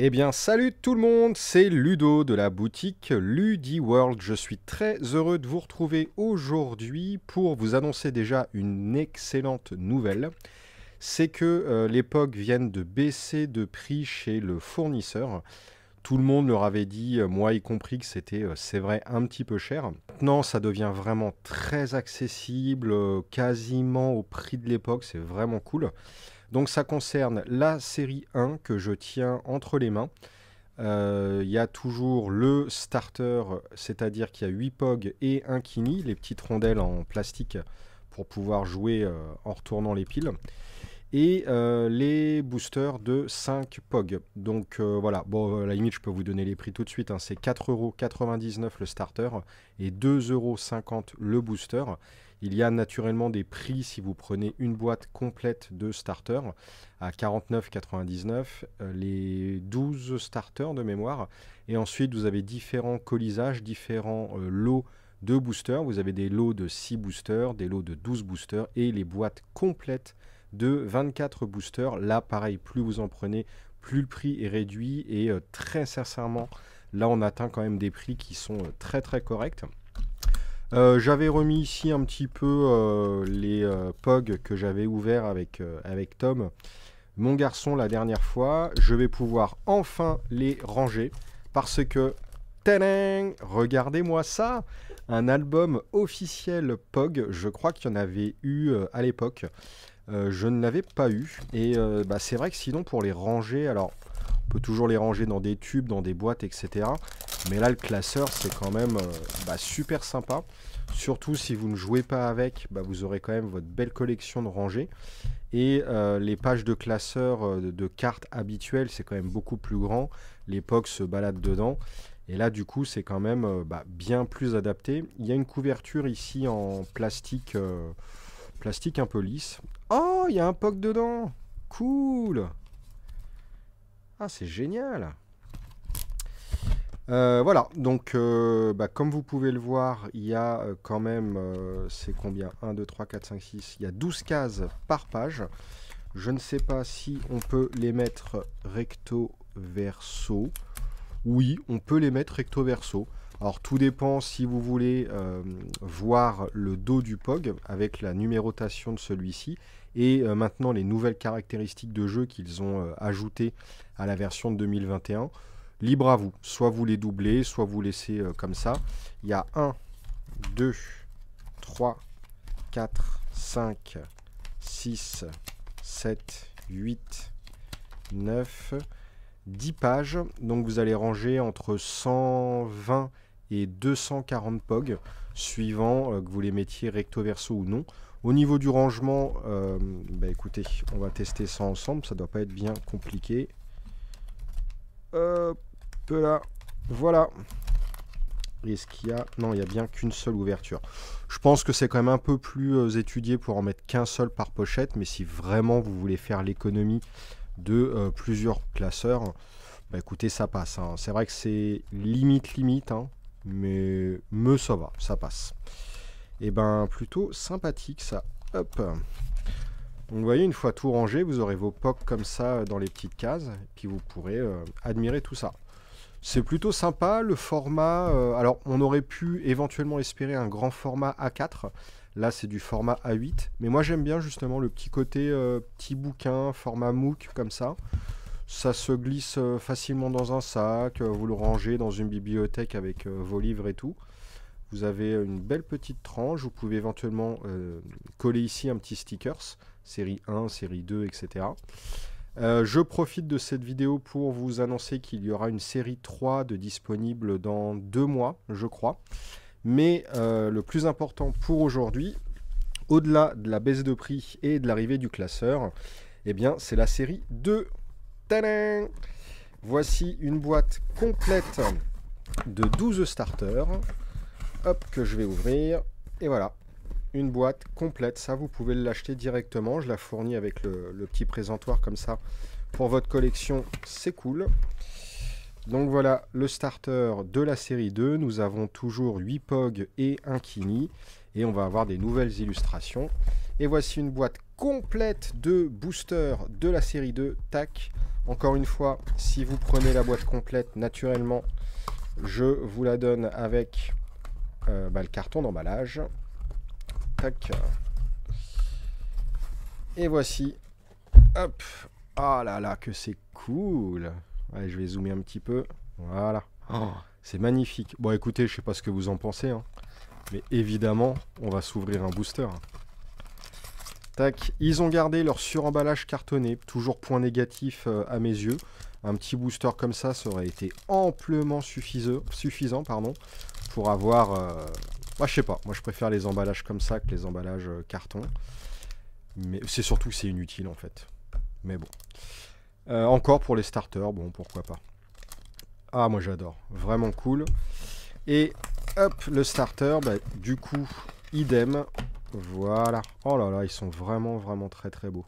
Eh bien, salut tout le monde, c'est Ludo de la boutique Ludi World. Je suis très heureux de vous retrouver aujourd'hui pour vous annoncer déjà une excellente nouvelle. C'est que euh, l'époque les de baisser de prix chez le fournisseur. Tout le monde leur avait dit, euh, moi y compris, que c'était, euh, c'est vrai, un petit peu cher. Maintenant, ça devient vraiment très accessible, quasiment au prix de l'époque, c'est vraiment cool. Donc ça concerne la série 1 que je tiens entre les mains. Euh, il y a toujours le starter, c'est-à-dire qu'il y a 8 POG et un Kini, les petites rondelles en plastique pour pouvoir jouer euh, en retournant les piles. Et euh, les boosters de 5 POG. Donc voilà, bon, la limite, je peux vous donner les prix tout de suite. Hein. C'est 4,99€ le starter et 2,50€ le booster. Il y a naturellement des prix si vous prenez une boîte complète de starters à 49,99, euh, les 12 starters de mémoire. Et ensuite, vous avez différents colisages, différents euh, lots de boosters. Vous avez des lots de 6 boosters, des lots de 12 boosters et les boîtes complètes de 24 boosters. Là, pareil, plus vous en prenez, plus le prix est réduit et euh, très sincèrement, là, on atteint quand même des prix qui sont très très corrects. Euh, j'avais remis ici un petit peu euh, les euh, POG que j'avais ouverts avec, avec Tom, mon garçon, la dernière fois. Je vais pouvoir enfin les ranger parce que, Telling, regardez-moi ça Un album officiel POG, je crois qu'il y en avait eu à l'époque. je ne l'avais pas eu et bah, c'est vrai que sinon pour les ranger, alors on peut toujours les ranger dans des tubes, dans des boîtes, etc. Mais là, le classeur, c'est quand même euh, bah, super sympa. Surtout si vous ne jouez pas avec, bah, vous aurez quand même votre belle collection de rangées. Et euh, les pages de classeur euh, de, cartes habituelles, c'est quand même beaucoup plus grand. Les POC se baladent dedans. Et là, du coup, c'est quand même bah, bien plus adapté. Il y a une couverture ici en plastique, plastique un peu lisse. Oh, il y a un POC dedans Cool Ah, c'est génial euh, voilà, donc euh, bah, comme vous pouvez le voir, il y a euh, quand même, c'est combien 1, 2, 3, 4, 5, 6, il y a 12 cases par page. Je ne sais pas si on peut les mettre recto verso. Oui, on peut les mettre recto verso. Alors tout dépend si vous voulez voir le dos du POG avec la numérotation de celui-ci et maintenant les nouvelles caractéristiques de jeu qu'ils ont ajoutées à la version de 2021 libre à vous. Soit vous les doublez, soit vous laissez euh, comme ça. Il y a 1, 2, 3, 4, 5, 6, 7, 8, 9, 10 pages. Donc vous allez ranger entre 120 et 240 POG, suivant euh, que vous les mettiez recto verso ou non. Au niveau du rangement, euh, bah écoutez, on va tester ça ensemble, ça doit pas être bien compliqué. Hop là. Voilà. Est-ce qu'il y a... Non, il n'y a bien qu'une seule ouverture. Je pense que c'est quand même un peu plus euh, étudié pour en mettre qu'un seul par pochette, mais si vraiment vous voulez faire l'économie de euh, plusieurs classeurs, bah écoutez, ça passe. Hein. C'est vrai que c'est limite, limite, hein, mais me ça va, ça passe. Et eh ben plutôt sympathique ça. Hop. Donc vous voyez, une fois tout rangé, vous aurez vos pocs comme ça euh, dans les petites cases, et puis vous pourrez admirer tout ça. C'est plutôt sympa le format. Euh, alors on aurait pu éventuellement espérer un grand format A4. Là c'est du format A8. Mais moi j'aime bien justement le petit côté euh, petit bouquin, format MOOC comme ça. Ça se glisse euh, facilement dans un sac. Vous le rangez dans une bibliothèque avec vos livres et tout. Vous avez une belle petite tranche. Vous pouvez éventuellement coller ici un petit stickers. Série 1, série 2, etc. Euh, je profite de cette vidéo pour vous annoncer qu'il y aura une série 3 de disponible dans deux mois, je crois. Mais euh, le plus important pour aujourd'hui, au-delà de la baisse de prix et de l'arrivée du classeur, eh bien c'est la série 2. Tadam Voici une boîte complète de 12 starters. que je vais ouvrir. Et voilà, une boîte complète. Ça, vous pouvez l'acheter directement. Je la fournis avec le, petit présentoir comme ça. Pour votre collection, c'est cool. Donc voilà le starter de la série 2. Nous avons toujours 8 POG et un Kini. Et on va avoir des nouvelles illustrations. Et voici une boîte complète de booster de la série 2. Tac. Encore une fois, si vous prenez la boîte complète, naturellement, je vous la donne avec euh, bah, le carton d'emballage. Tac. Et voici. Hop. Ah là là, que c'est cool. Allez, je vais zoomer un petit peu. Voilà. Oh. c'est magnifique. Bon, écoutez, je sais pas ce que vous en pensez. Hein. mais évidemment, on va s'ouvrir un booster. Tac. Ils ont gardé leur suremballage cartonné. Toujours point négatif euh, à mes yeux. Un petit booster comme ça, ça aurait été amplement suffisant, pardon, pour avoir... Euh, moi, je sais pas. Moi, je préfère les emballages comme ça que les emballages euh, carton. Mais c'est surtout c'est inutile, en fait. Mais bon. Euh, encore pour les starters, bon, pourquoi pas. Ah, moi, j'adore. Vraiment cool. Et hop, le starter, bah, du coup, idem. Voilà. Oh là là, ils sont vraiment, vraiment très, très beaux.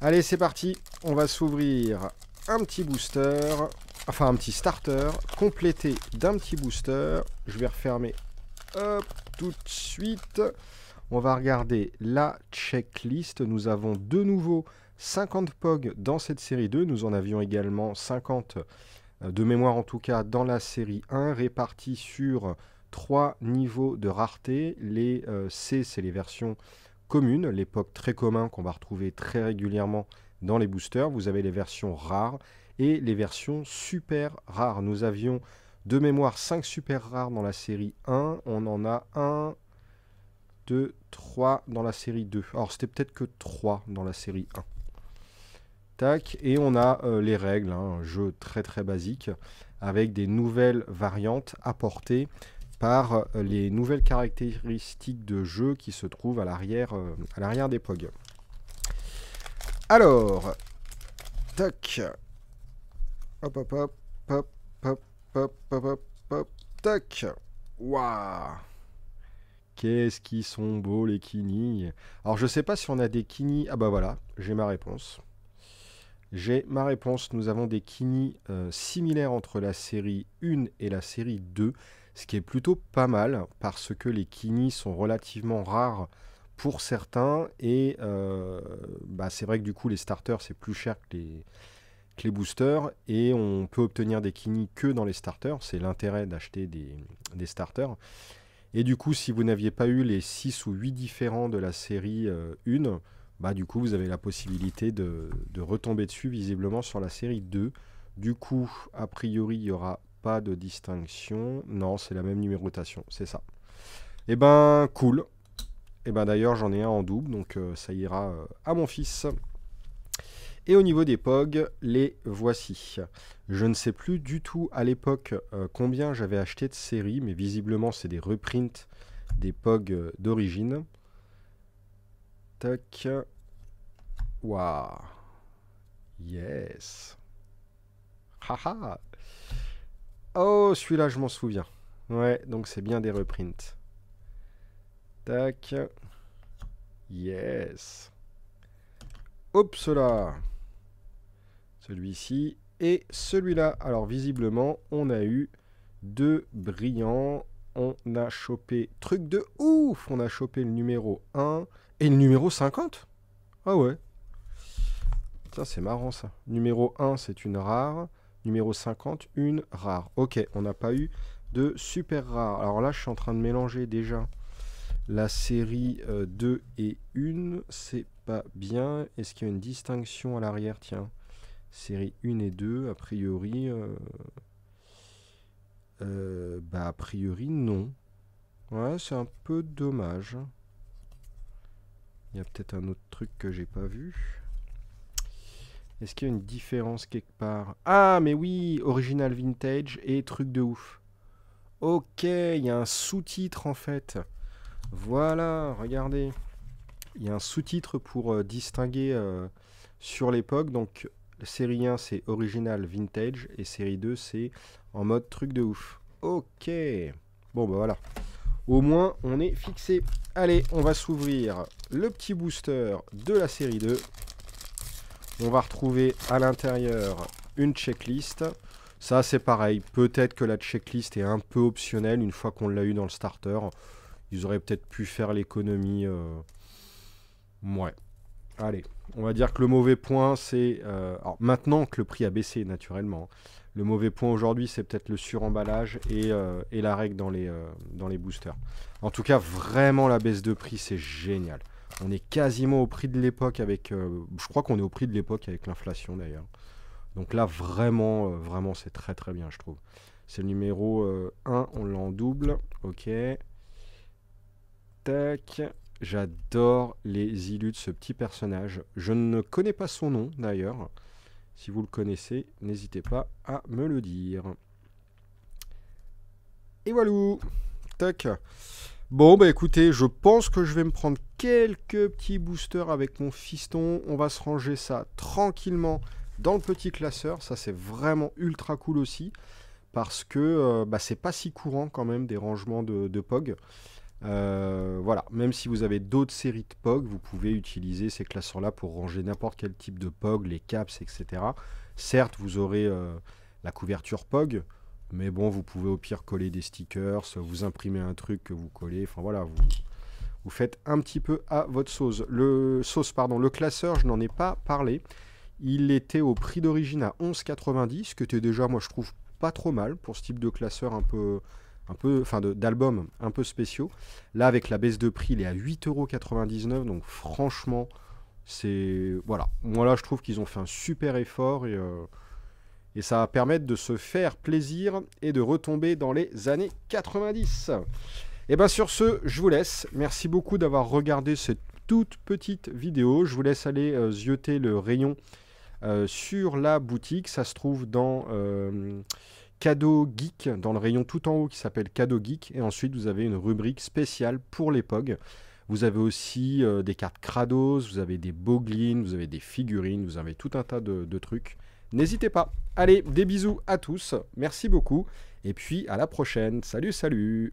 Allez, c'est parti. On va s'ouvrir un petit booster, enfin un petit starter, complété d'un petit booster. Je vais refermer Hop, tout de suite, on va regarder la checklist. Nous avons de nouveau 50 POG dans cette série 2. Nous en avions également 50 euh, de mémoire en tout cas dans la série 1, répartis sur trois niveaux de rareté. Les euh, C, c'est les versions communes, les pog très communs qu'on va retrouver très régulièrement dans les boosters. Vous avez les versions rares et les versions super rares. Nous avions de mémoire, 5 super rares dans la série 1. On en a 1, 2, 3 dans la série 2. Alors, c'était peut-être que 3 dans la série 1. Tac, et on a euh, les règles, hein. un jeu très très basique, avec des nouvelles variantes apportées par euh, les nouvelles caractéristiques de jeu qui se trouvent à l'arrière euh, des POG. Alors, tac, hop hop hop hop hop hop, hop, tac. Waouh Qu'est-ce qui sont beaux les kinis Alors je sais pas si on a des kinis. Ah bah voilà, j'ai ma réponse. J'ai ma réponse. Nous avons des kinis euh, similaires entre la série 1 et la série 2, ce qui est plutôt pas mal parce que les kinis sont relativement rares pour certains et euh, bah, c'est vrai que du coup les starters c'est plus cher que les les boosters et on peut obtenir des kinis que dans les starters. C'est l'intérêt d'acheter des, starters. Et du coup, si vous n'aviez pas eu les 6 ou 8 différents de la série 1, euh, bah, du coup, vous avez la possibilité de, retomber dessus visiblement sur la série 2. Du coup, a priori, il n'y aura pas de distinction. Non, c'est la même numérotation, c'est ça. Et eh ben, cool. Et eh ben d'ailleurs, j'en ai un en double, donc euh, ça ira euh, à mon fils. Et au niveau des POG, les voici. Je ne sais plus du tout à l'époque euh, combien j'avais acheté de séries, mais visiblement c'est des reprints des POG euh, d'origine. Tac. Waouh. Yes. Haha. oh, celui-là, je m'en souviens. Ouais, donc c'est bien des reprints. Tac. Yes. Oups, là celui-ci et celui-là. Alors visiblement, on a eu deux brillants. On a chopé truc de ouf, on a chopé le numéro 1 et le numéro 50. Ah ouais. ça c'est marrant ça. Numéro 1, c'est une rare. Numéro 50, une rare. OK, on n'a pas eu de super rare. Alors là, je suis en train de mélanger déjà la série 2 euh, et 1. C'est pas bien. Est-ce qu'il y a une distinction à l'arrière Tiens série 1 et 2, a priori. Euh, euh, bah, a priori, non. Ouais, c'est un peu dommage. Il y a peut-être un autre truc que j'ai pas vu. Est-ce qu'il y a une différence quelque part Ah, mais oui Original Vintage et truc de ouf. Ok, il y a un sous-titre en fait. Voilà, regardez. Il y a un sous-titre pour euh, distinguer sur l'époque. Donc, Série 1, c'est original vintage. Et série 2, c'est en mode truc de ouf. Ok. Bon, bah voilà. Au moins, on est fixé. Allez, on va s'ouvrir le petit booster de la série 2. On va retrouver à l'intérieur une checklist. Ça, c'est pareil. Peut-être que la checklist est un peu optionnelle une fois qu'on l'a eu dans le starter. Ils auraient peut-être pu faire l'économie. Euh, ouais. Allez, on va dire que le mauvais point, c'est. Euh, alors maintenant que le prix a baissé naturellement, le mauvais point aujourd'hui, c'est peut-être le suremballage et, euh, et, la règle euh, dans les, boosters. En tout cas, vraiment la baisse de prix, c'est génial. On est quasiment au prix de l'époque avec. je crois qu'on est au prix de l'époque avec l'inflation d'ailleurs. Donc là, vraiment, vraiment, c'est très très bien, je trouve. C'est le numéro 1, on l'en double. Ok. Tac. J'adore les illus de ce petit personnage. Je ne connais pas son nom d'ailleurs. Si vous le connaissez, n'hésitez pas à me le dire. Et voilà. Tac. Bon, bah écoutez, je pense que je vais me prendre quelques petits boosters avec mon fiston. On va se ranger ça tranquillement dans le petit classeur. Ça, c'est vraiment ultra cool aussi. Parce que euh, bah, c'est pas si courant quand même des rangements de, de POG. Euh, voilà, même si vous avez d'autres séries de POG, vous pouvez utiliser ces classeurs-là pour ranger n'importe quel type de POG, les caps, etc. Certes, vous aurez euh, la couverture POG, mais bon, vous pouvez au pire coller des stickers, vous imprimez un truc que vous collez, enfin voilà, vous, vous faites un petit peu à votre sauce. Le, sauce, pardon, le classeur, je n'en ai pas parlé. Il était au prix d'origine à 11,90, ce que es déjà, moi, je trouve pas trop mal pour ce type de classeur un peu, un peu, enfin d'albums un peu spéciaux. Là, avec la baisse de prix, il est à 8,99€. Donc franchement, c'est... Voilà. Moi, là, je trouve qu'ils ont fait un super effort et, euh, ça va permettre de se faire plaisir et de retomber dans les années 90. Et bien sur ce, je vous laisse. Merci beaucoup d'avoir regardé cette toute petite vidéo. Je vous laisse aller euh, zioter le rayon euh, sur la boutique. Ça se trouve dans cadeau geek dans le rayon tout en haut qui s'appelle cadeau geek. Et ensuite, vous avez une rubrique spéciale pour les POG. Vous avez aussi euh, des cartes Krados, vous avez des Boglins, vous avez des figurines, vous avez tout un tas de trucs. N'hésitez pas. Allez, des bisous à tous. Merci beaucoup. Et puis à la prochaine. Salut, salut.